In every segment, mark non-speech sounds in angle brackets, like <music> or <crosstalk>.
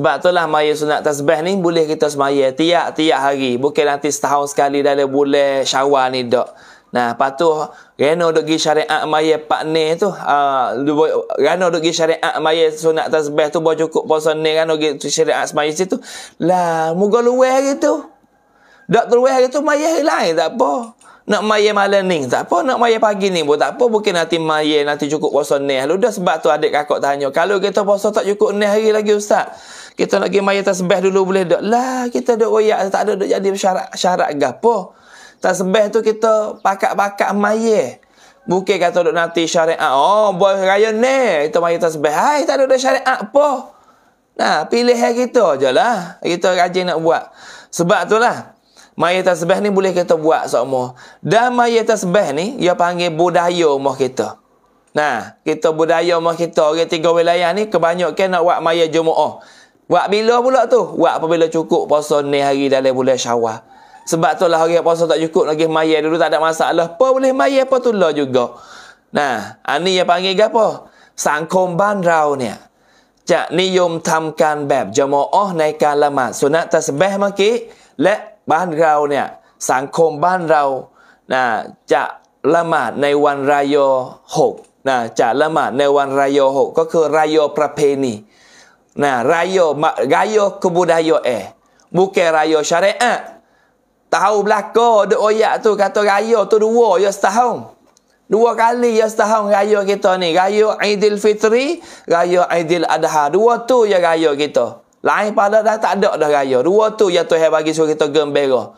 Sebab itulah maya sunat tasbih ni boleh kita semaya tiap-tiap hari. Bukan nanti setahun sekali dalam bulan syawal ni dok. Nah, patuh Rana duk pergi syariat maya pak ni tu uh, Rana duk pergi syariat maya sunat tasbih tu boleh cukup puasa ni Rana duk pergi syariat semaya situ Lah, moga luar hari tu Dok luar hari maya hilang tak apa nak maya malam ni tak apa nak maya pagi ni pun tak apa mungkin nanti maya nanti cukup puasa ni lalu dah sebab tu adik kakak tanya kalau kita puasa tak cukup ni hari lagi ustaz kita nak pergi maya tasbih dulu boleh tak lah kita duk royak tak ada duk jadi syarat syarat gapo tasbih tu kita pakak-pakak maya Bukit kata duk nanti syariat. Oh, buat raya ni. Kita mari tasbih. Hai, tak ada syariat apa. Nah, pilih kita je lah, Kita rajin nak buat. Sebab tu lah. Mayat tasbih ni boleh kita buat semua. Dah mayat tasbih ni, dia panggil budaya rumah kita. Nah, kita budaya rumah kita, orang tiga wilayah ni, kebanyakan nak buat maya jumaah. Buat bila pula tu? Buat apabila cukup puasa ni hari dalam bulan syawal. Sebab tu lah orang puasa tak cukup lagi maya dulu, tak ada masalah. Apa boleh maya, apa tu lah juga. Nah, ini ah, yang panggil apa? Sangkong bandrau ni. Cak niyum tamkan bab jemaah naik kalamat sunat tasbih maki lek บ้านเราเนี่ยสังคมบ้านเรานะจะละหมาดในวันรายโยหกนะจะละหมาดในวันรายโยหกก็คือรายโยประเพณีนะรายโยรายโยคบูดายโยเอบุเกรายโยชาเรอะตาวบลักโกดโอยะตัวกัตัวรายโยตัวดูโวยสตาฮงดูว่ากันนี่ยสตาฮงรายโยกิตตนี่รายโยอิดิลฟิตรีรายโยอิดิลอัดฮาดูว่าตัวยรายโยกิตโต Lain pada dah tak ada dah raya. Dua tu yang Tuhan bagi suruh kita gembira.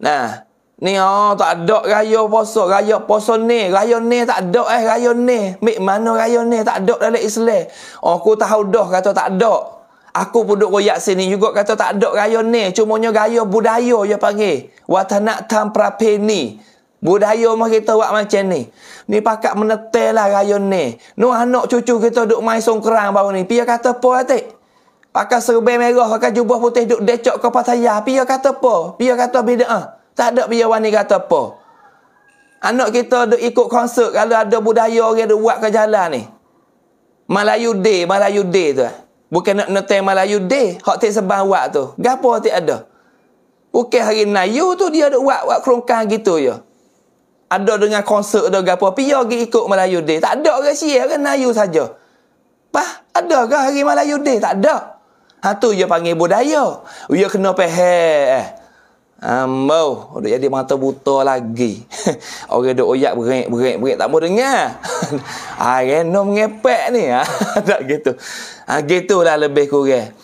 Nah, ni oh, tak ada raya poso. Raya poso ni. Raya ni tak ada eh. Raya ni. Mek mana raya ni tak ada dalam Islam. Oh, aku tahu dah kata tak ada. Aku pun duduk royak sini juga kata tak ada raya ni. Cumanya raya budaya dia panggil. Watanak tam prapeni. Budaya rumah kita buat macam ni. Ni pakak menetel lah raya ni. Ni anak cucu kita duduk main songkrang baru ni. Pia kata apa atik? Pakai serban merah, pakai jubah putih duk decok ke pasar ya? Pia kata apa? Pia kata beda ah, Tak ada pia wani kata apa. Anak kita duk ikut konsert kalau ada budaya orang duk buat ke jalan ni. Malayu Day, Malayu Day tu. Eh. Bukan nak nonton Melayu Day, hak tak sebang buat tu. Gapo tak ada. Okey hari Nayu tu dia duk buat buat kerongkang gitu ya. Ada dengan konsert ada gapo, pia gi ikut Melayu Day. Tak ada orang sia orang Nayu saja. Pah, ada ke hari Melayu Day? Tak ada. Ha tu dia panggil budaya. Dia kena faham. Ambo, um, jadi mata buta lagi. <laughs> Orang dok oyak berik berik berik tak mau dengar. <laughs> ah renom ngepek ni. <laughs> tak gitu. Ah gitulah lebih kurang.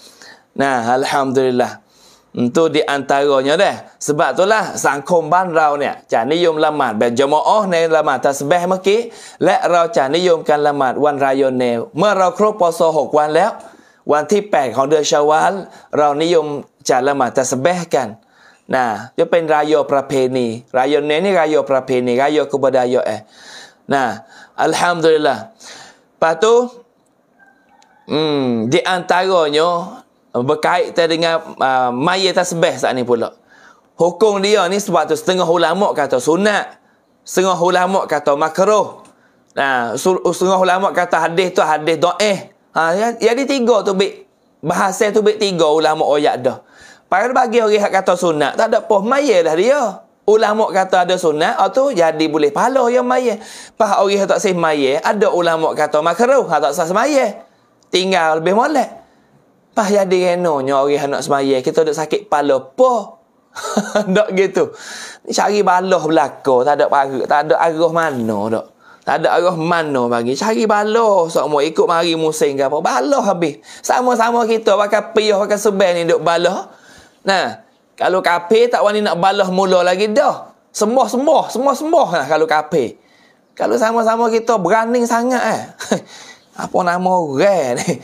Nah, alhamdulillah. Itu hmm, di antaranya deh. Sebab itulah sangkom ban rau ni. Cha ni yum lamat ba jemaah ni lamat tasbih meki. Lek rau cha ni yum kan lamat wan rayon ne. Merau kro poso hok wan lek. วันที่ 8 ของเดือนชาวาลเรานิยมจะละหมาดตะสเบห์กันนะจะเป็นรายโยประเพณีรายโยเนนี่รายโยประเพณีรายโยกุบดายโยเอนะอัลฮัมดุลิลละปัตุอืมดิอันตาโกญโยบกายแต่ดิงามายตะสเบห์สานี่พุลฮุกงดิยอนี่สวัตุสตึงฮุลามอกะตอซุนนะสึงฮุลามอกะตอมักรุนะสึงฮุลามอกะตอฮัดดิษตอฮัดดิษดอเอ Ha, yang, yang tiga tu baik. Bahasa tu baik tiga ulama oyak dah. Pada bagi orang yang kata sunat, tak ada poh mayah lah dia. Ulama kata ada sunat, atau ah, jadi boleh pahala yang mayah. Pas orang yang tak sih mayah, ada ulama kata makaruh, ah, tak sah semayah. Tinggal lebih molek. Pas jadi renonya orang yang nak semayah, kita ada sakit pahala poh. tak <laughs> gitu. Cari baloh belakang, tak ada paruk, tak ada arah mana tak. Tak ada arah mana bagi. Cari baloh semua. Ikut mari musim ke apa. Baloh habis. Sama-sama kita. Bakal piuh, bakal sebel ni duk baloh. Nah. Kalau kapi tak wani nak baloh mula lagi dah. Semua-semua. Semua-semua lah kalau kapi. Kalau sama-sama kita berani sangat eh. <laughs> apa nama orang ni.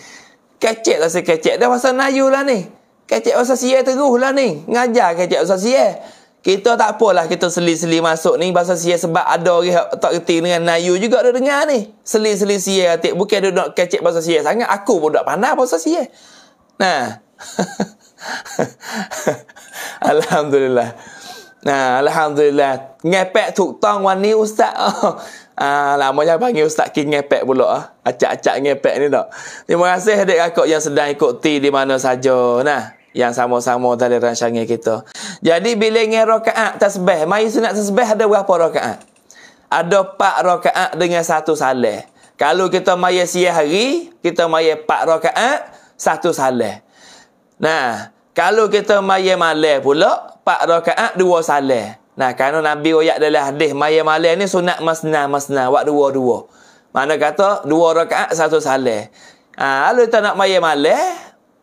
Kecek lah si kecek. Dah pasal Nayu lah ni. Kecek pasal siya teruh lah ni. Ngajar kecek pasal siya. Kita tak apalah kita seli-seli masuk ni bahasa sia sebab ada orang tak reti dengan Nayu juga dia dengar ni. Seli-seli sia atik. Bukan dia nak kecek bahasa sia sangat. Aku pun tak pandai bahasa sia. Nah. <laughs> Alhamdulillah. Nah, Alhamdulillah. Ngepek tuk tong wani ustaz. <laughs> Ah, lama jangan panggil Ustaz King ngepek pula. Ah. Acak-acak ngepek ni tak. Terima kasih adik-adik yang sedang ikut ikuti di mana saja. Nah yang sama-sama dari rancangan kita. Jadi bila ngi rakaat tasbih, mai sunat tasbih ada berapa rakaat? Ada 4 rakaat dengan satu salat. Kalau kita mai siang hari, kita mai 4 rakaat satu salat. Nah, kalau kita mai malam pula, 4 rakaat dua salat. Nah, kerana Nabi royak dalam hadis mai malam ni sunat masna masna waktu dua-dua. Mana kata dua rakaat satu salat. Ah, ha, kalau kita nak mai malam,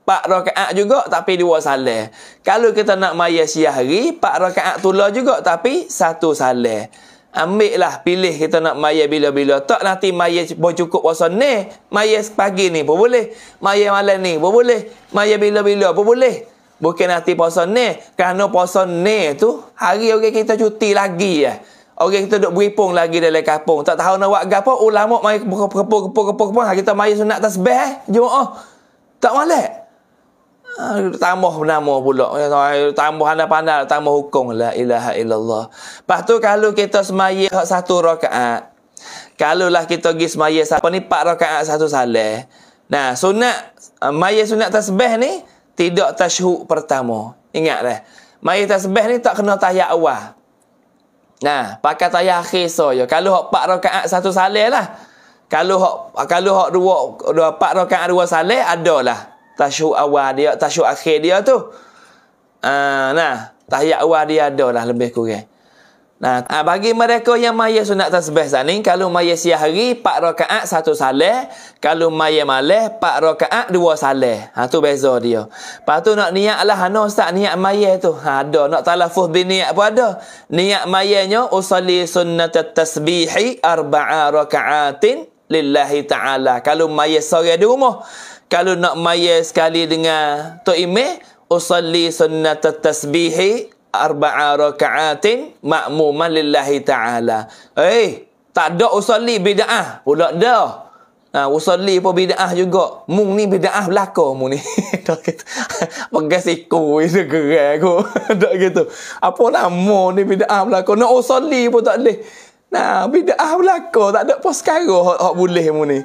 pak rakaat juga tapi dua salih. Kalau kita nak maya siahri, empat rakaat tula juga tapi satu salih. Ambil lah pilih kita nak maya bila-bila. Tak nanti maya boleh cukup puasa ni. Maya pagi ni pun boleh. Maya malam ni pun boleh. Maya bila-bila pun boleh. Bukan nanti puasa ni. Kerana puasa ni tu, hari orang kita cuti lagi ya. Orang kita duduk beripung lagi dalam kampung. Tak tahu nak buat apa, ulamak mari kepo kepo kepo kepo kepo. Hari kita mari sunat tasbih eh. jom oh Tak malas. Ha, tambah nama pula ya, tambah anda pandai tambah hukum la ilaha illallah lepas tu kalau kita semaya satu rakaat kalau lah kita pergi semaya siapa ni empat rakaat satu salat. nah sunat maya sunat tasbih ni tidak tashuk pertama ingat lah maya tasbih ni tak kena tayak awal nah pakai tayak akhir so ya. kalau hok empat rakaat satu salat lah kalau kalau dua dua empat rakaat dua salih adalah tasyuk awal dia, tasyuk akhir dia tu. Uh, nah, tahiyat awal dia ada lah lebih kurang. Nah, uh, bagi mereka yang maya sunat tasbih sana, kalau maya siah hari, 4 rakaat satu salih. Kalau maya malih, pak rakaat dua salih. Ha, ah, tu beza dia. Lepas tu nak niat lah, no, ustaz niat maya tu. Ha, ada, nak talafuh bin niat pun ada. Niat mayanya, usali sunat tasbihi arba'a rakaatin lillahi ta'ala. Kalau maya sore di rumah, kalau nak maya sekali dengan tu imeh usalli sunnat tasbihi arba'a raka'atin ma'muman lillahi ta'ala eh tak ada usalli bida'ah pula dah Ha, usalli pun bida'ah juga. Mung ni bida'ah belaka mung ni. <laughs> tak gitu. Pegas iku itu gerai aku. <laughs> tak gitu. Apa nama lah, mung ni bida'ah belaka. Nak usalli pun tak boleh. Nah, bida'ah belaka. Tak ada pun sekarang hak, boleh mung ni.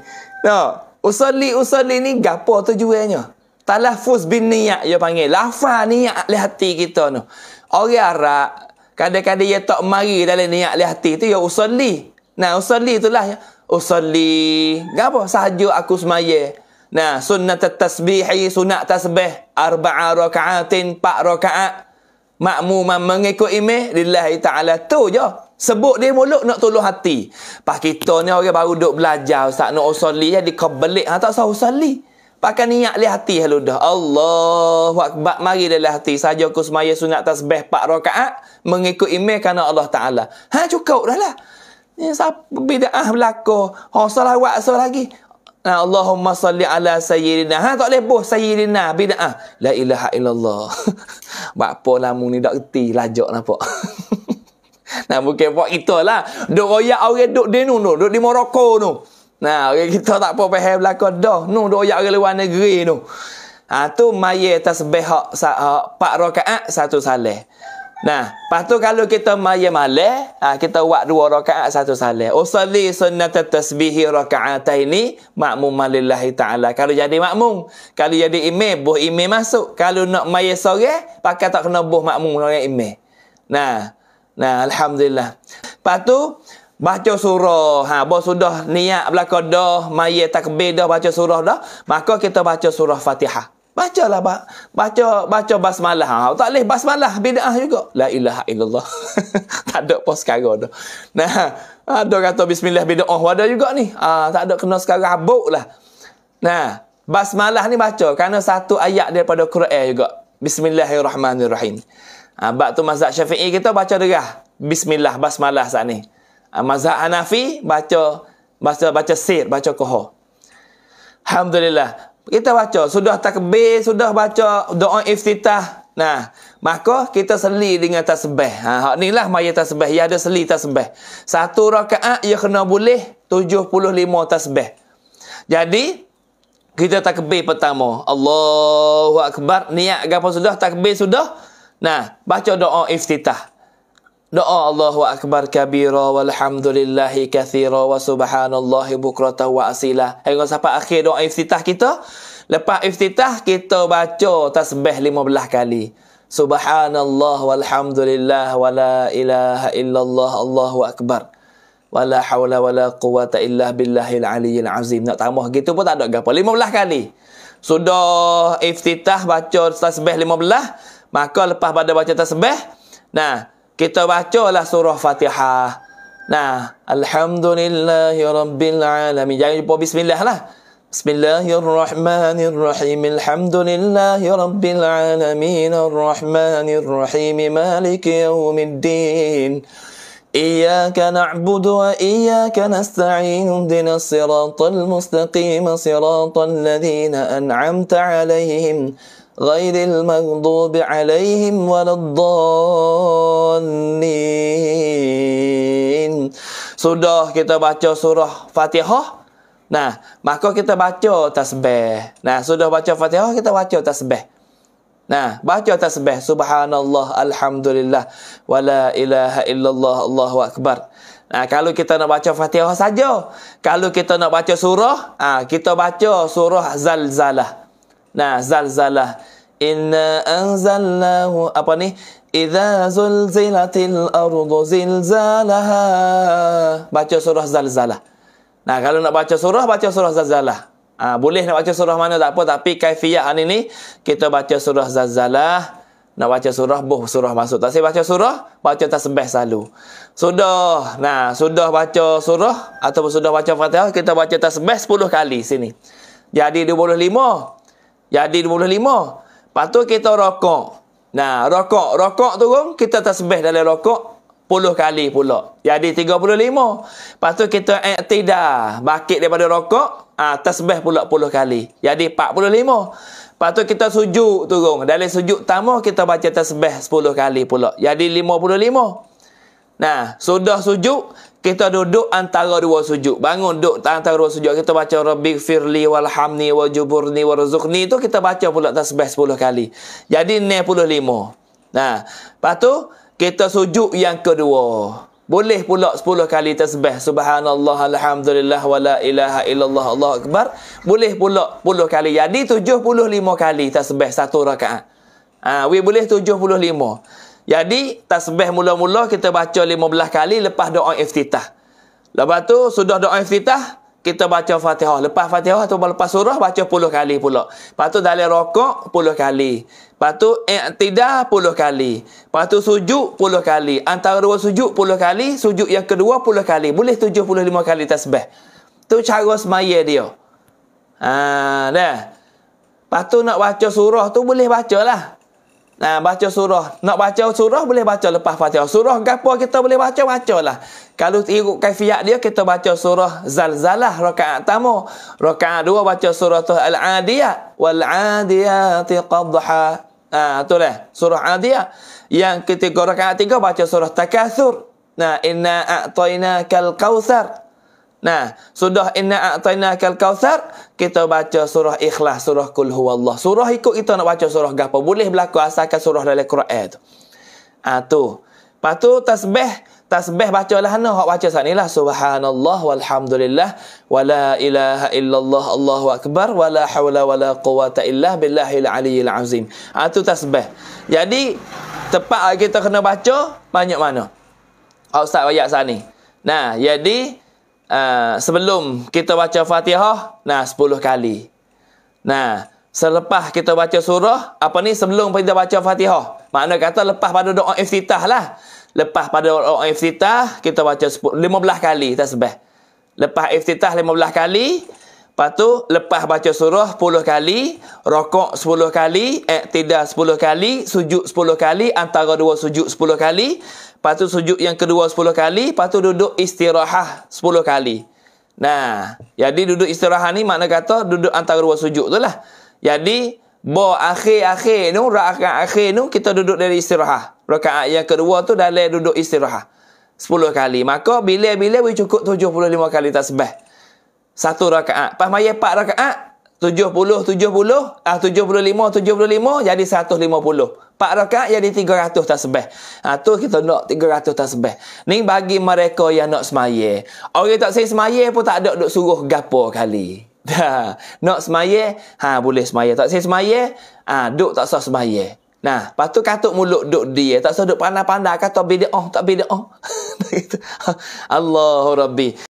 Tak. Nah. Usali usali ni gapo tujuannya? Talafuz bin niat dia panggil. lafa niat le hati kita ni. Orang Arab kadang-kadang dia tak mari dalam niat le hati tu ya usali. Nah usali itulah ya. Usali. Gapo sahaja aku semaya. Nah sunnat tasbih sunat tasbih arba'a rakaatin pak rakaat. Makmum mengikut imam lillahi taala tu je. Sebut dia mulut nak tolong hati. Pak kita ni orang baru duk belajar Ustaz nak usali jadi ya, kebelik. Ha tak usah usali. Pakai niat lihat hati halu lah dah. Allahu akbar mari dalam hati saja aku semaya sunat tasbih 4 rakaat mengikut imam kerana Allah Taala. Ha cukup dah lah. Ni siapa bidah belako. Ha selawat so lagi. Nah, ha, Allahumma salli ala sayyidina. Ha tak boleh bos sayyidina bidah. La ilaha illallah. <laughs> Bapak lamu ni dak reti lajak nampak. Lah, <laughs> Nah, bukan buat kita lah. Duk royak orang duk di nu, duk di Morocco nu. Nah, orang kita tak apa faham belaka dah. Nu duk royak orang luar negeri nu. Ha tu maya tasbih hak ha, empat rakaat satu salih. Nah, lepas tu kalau kita maya malih, ha, kita buat dua rakaat satu salih. Usalli sunnat tasbihi ini makmum malillahi ta'ala. Kalau jadi makmum, kalau jadi ime buh ime masuk. Kalau nak maya sore, pakai tak kena buh makmum orang ime. Nah, Nah, alhamdulillah. Lepas tu baca surah. Ha, bos sudah niat belaka dah, mayat takbir dah, baca surah dah, maka kita baca surah Fatihah. Bacalah ba baca baca basmalah. Ha, tak leh basmalah bidah juga. La ilaha illallah. <laughs> tak ada pun sekarang dah. Nah, ada kata bismillah bidah wadah juga ni. Ha, tak ada kena sekarang habuk lah. Nah, basmalah ni baca kerana satu ayat daripada Quran juga. Bismillahirrahmanirrahim. Ha, bab tu mazhab syafi'i kita baca derah. Bismillah, basmalah saat ni. Ha, mazhab Hanafi baca baca baca sir, baca koho. Alhamdulillah. Kita baca, sudah takbir, sudah baca doa iftitah. Nah, maka kita seli dengan tasbih. Ha, hak ni lah maya tasbih. Ya ada seli tasbih. Satu rakaat, ya kena boleh 75 tasbih. Jadi, kita takbir pertama. Allahu Akbar. Niat gapa sudah, takbir sudah. Nah, baca doa iftitah. Doa Allahu Akbar kabira walhamdulillahi kathira wa subhanallahi bukrata wa asila. Hingga sampai akhir doa iftitah kita. Lepas iftitah, kita baca tasbih lima belah kali. Subhanallah walhamdulillah wa la ilaha illallah Allahu Akbar. Wa la hawla wa la quwata illa billahil aliyyil azim. Nak tambah gitu pun tak ada gapa. 15 kali. Sudah iftitah baca tasbih 15 kali. Maka lepas pada baca tasbih, nah, kita bacalah surah Fatihah. Nah, Alhamdulillahi Alamin. Jangan lupa Bismillah lah. Bismillahirrahmanirrahim. Alhamdulillahi Alamin. Ar-Rahmanirrahim. Maliki Yawmiddin. إياك نعبد وإياك نستعين اهدنا الصراط المستقيم صراط الذين أنعمت عليهم غير المغضوب عليهم ولا الضالين Sudah kita baca surah Fatihah. Nah, maka kita baca tasbih. Nah, sudah baca Fatihah, kita baca tasbih. Nah, baca tasbih. Subhanallah, Alhamdulillah, wa la ilaha illallah, Allahu Akbar. Nah, kalau kita nak baca Fatihah saja. Kalau kita nak baca surah, ah kita baca surah Zalzalah. Nah, zalzalah. Inna anzalnahu apa ni? Idza zulzilatil ardu zilzalaha. Baca surah zalzalah. Nah, kalau nak baca surah, baca surah zalzalah. Ha, boleh nak baca surah mana tak apa tapi kaifiat ni ni kita baca surah zalzalah nak baca surah buh surah masuk tak saya baca surah baca tasbih selalu sudah nah sudah baca surah ataupun sudah baca fatihah kita baca tasbih 10 kali sini jadi 25 jadi 25. Lepas tu kita rokok. Nah, rokok. Rokok tu pun kita tasbih dalam rokok. 10 kali pula. Jadi 35. Lepas tu kita tidak Bakit daripada rokok. Ha, ah, tasbih pula 10 kali. Jadi 45. Lepas tu kita sujud turun. dari sujud pertama kita baca tasbih 10 kali pula. Jadi 55. Nah, sudah sujud kita duduk antara dua sujud. Bangun duduk antara dua sujud. Kita baca Rabbi firli walhamni wajuburni warzukni. Itu kita baca pula tasbih 10 kali. Jadi 95. Nah, lepas tu kita sujud yang kedua. Boleh pula 10 kali tasbih subhanallah alhamdulillah wala ilaha illallah Allahu akbar. Boleh pula 10 kali. Jadi 75 kali tasbih satu rakaat. Ah, ha, we boleh 75. Jadi tasbih mula-mula kita baca 15 kali lepas doa iftitah. Lepas tu sudah doa iftitah, kita baca Fatihah. Lepas Fatihah atau lepas surah baca 10 kali pula. Lepas tu dalam rokok 10 kali. Lepas tu i'tidal 10 kali. Lepas tu sujud 10 kali. Antara dua sujud 10 kali, sujud yang kedua 10 kali. Boleh 75 kali tasbih. Tu cara semaya dia. Ah, dah. Lepas tu nak baca surah tu boleh baca lah. Ha, baca surah. Nak baca surah boleh baca lepas Fatihah. Surah gapo kita boleh baca baca lah. Kalau ikut kaifiat dia kita baca surah Zalzalah rakaat pertama. Rakaat dua baca surah Al-Adiyat wal Adiyati Qadha. Ah ha, lah surah Adiyat. Yang ketiga rakaat tiga baca surah Takatsur. Nah, inna a'tainakal kautsar. Nah, sudah inna a'tayna kal kawthar, kita baca surah ikhlas, surah kul Allah, Surah ikut kita nak baca surah gapa. Boleh berlaku asalkan surah dalam Quran tu. Ha, tu. Lepas tu, tasbih. Tasbih baca lah. Nah, awak baca saat lah. Subhanallah, walhamdulillah, wa la ilaha illallah, Allahu Akbar, wa la hawla wa la quwata illa billahi al-aliyyil azim. Ha, tu tasbih. Jadi, tepat kita kena baca, banyak mana? Ustaz, ayat saat Nah, Jadi, Ah, sebelum kita baca Fatihah, nah 10 kali. Nah, selepas kita baca surah, apa ni sebelum kita baca Fatihah. Maknanya kata lepas pada doa iftitah lah. Lepas pada doa iftitah, kita baca 10, 15 kali tasbih. Lepas iftitah 15 kali, lepas tu lepas baca surah 10 kali, rokok 10 kali, iktidah 10 kali, sujud 10 kali, antara dua sujud 10 kali. Lepas tu sujud yang kedua 10 kali. Lepas tu duduk istirahat 10 kali. Nah, jadi duduk istirahat ni makna kata duduk antara dua sujud tu lah. Jadi, bo akhir-akhir ni, rakaat akhir ni, kita duduk dari istirahat. Rakaat yang kedua tu dah dalam duduk istirahat. 10 kali. Maka bila-bila boleh cukup 75 kali tak sebah. Satu rakaat. Lepas maya 4 rakaat, 70, 70, ah 75, 75, jadi 150. Empat rakaat jadi tiga ratus tasbih. Ha, tu kita nak tiga ratus tasbih. Ni bagi mereka yang nak semaya. Orang tak saya semaya pun tak ada duk suruh gapo kali. <laughs> Ha, nak semaya, ha, boleh semaya. Tak saya semaya, ha, duk tak sah semaya. Nah, lepas katuk mulut duk dia. Tak sah duk pandai-pandai. Kata beda oh, tak beda oh. <laughs> Ha, Allahu Rabbi.